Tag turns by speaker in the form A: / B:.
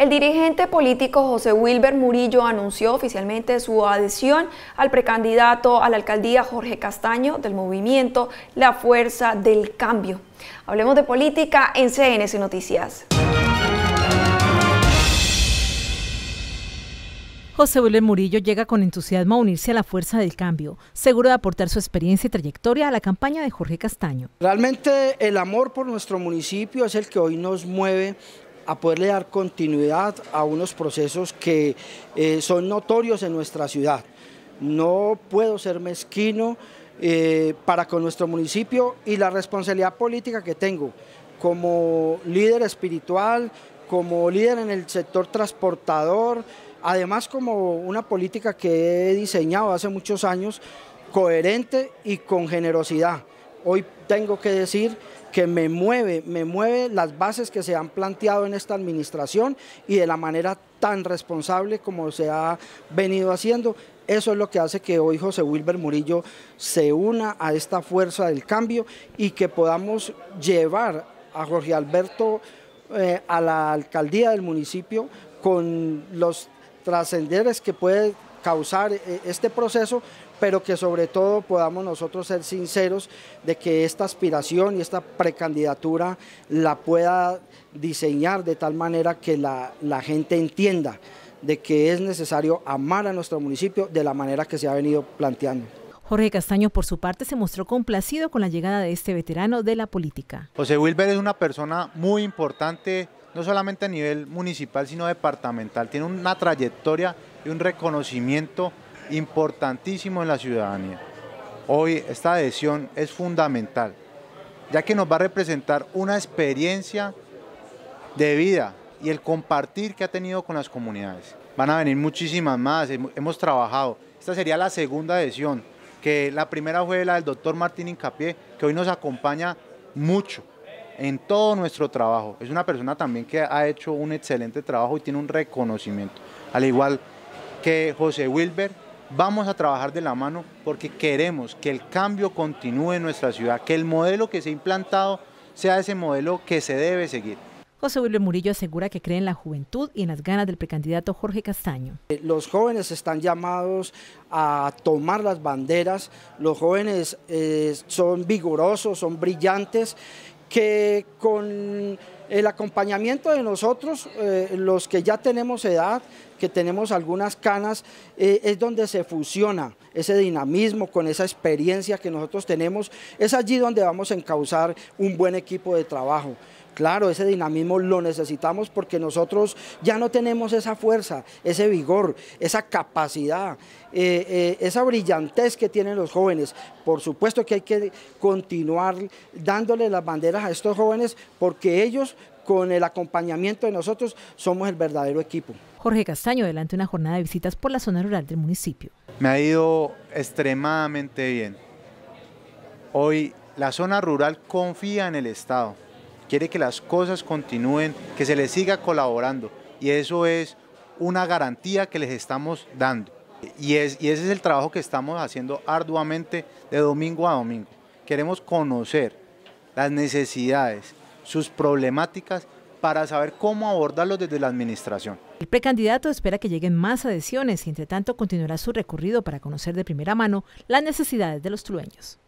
A: El dirigente político José Wilber Murillo anunció oficialmente su adhesión al precandidato a la alcaldía Jorge Castaño del movimiento La Fuerza del Cambio. Hablemos de política en CNC Noticias. José Wilber Murillo llega con entusiasmo a unirse a la fuerza del cambio, seguro de aportar su experiencia y trayectoria a la campaña de Jorge Castaño.
B: Realmente el amor por nuestro municipio es el que hoy nos mueve a poderle dar continuidad a unos procesos que eh, son notorios en nuestra ciudad. No puedo ser mezquino eh, para con nuestro municipio y la responsabilidad política que tengo como líder espiritual, como líder en el sector transportador, además como una política que he diseñado hace muchos años coherente y con generosidad hoy tengo que decir que me mueve, me mueve las bases que se han planteado en esta administración y de la manera tan responsable como se ha venido haciendo. Eso es lo que hace que hoy José Wilber Murillo se una a esta fuerza del cambio y que podamos llevar a Jorge Alberto eh, a la alcaldía del municipio con los trascenderes que puede causar eh, este proceso, pero que sobre todo podamos nosotros ser sinceros de que esta aspiración y esta precandidatura la pueda diseñar de tal manera que la, gente entienda de que es necesario amar a nuestro municipio de la manera que se ha venido planteando.
A: Jorge Castaño, por su parte, se mostró complacido con la llegada de este veterano de la política.
C: José Wilber es una persona muy importante no solamente a nivel municipal, sino departamental. Tiene una trayectoria y un reconocimiento importantísimo en la ciudadanía. Hoy esta adhesión es fundamental, ya que nos va a representar una experiencia de vida y el compartir que ha tenido con las comunidades. Van a venir muchísimas más, hemos trabajado. Esta sería la segunda adhesión, que la primera fue la del doctor Martín Incapié, que hoy nos acompaña mucho en todo nuestro trabajo. Es una persona también que ha hecho un excelente trabajo y tiene un reconocimiento. Al igual que José Wilber, vamos a trabajar de la mano porque queremos que el cambio continúe en nuestra ciudad, que el modelo que se ha implantado sea ese modelo que se debe seguir.
A: José Wilber Murillo asegura que cree en la juventud y en las ganas del precandidato Jorge Castaño.
B: Eh, los jóvenes están llamados a tomar las banderas, los jóvenes eh, son vigorosos, son brillantes que con el acompañamiento de nosotros, eh, los que ya tenemos edad, que tenemos algunas canas, eh, es donde se fusiona ese dinamismo con esa experiencia que nosotros tenemos, es allí donde vamos a encauzar un buen equipo de trabajo. Claro, ese dinamismo lo necesitamos porque nosotros ya no tenemos esa fuerza, ese vigor, esa capacidad, eh, eh, esa brillantez que tienen los jóvenes. Por supuesto que hay que continuar dándole las banderas a estos jóvenes porque ellos, con el acompañamiento de nosotros, somos el verdadero equipo.
A: Jorge Castaño adelante una jornada de visitas por la zona rural del municipio.
C: Me ha ido extremadamente bien. Hoy la zona rural confía en el Estado quiere que las cosas continúen, que se les siga colaborando y eso es una garantía que les estamos dando. Y, ese es el trabajo que estamos haciendo arduamente de domingo a domingo. Queremos conocer las necesidades, sus problemáticas para saber cómo abordarlos desde la administración.
A: El precandidato espera que lleguen más adhesiones y entre tanto continuará su recorrido para conocer de primera mano las necesidades de los trueños.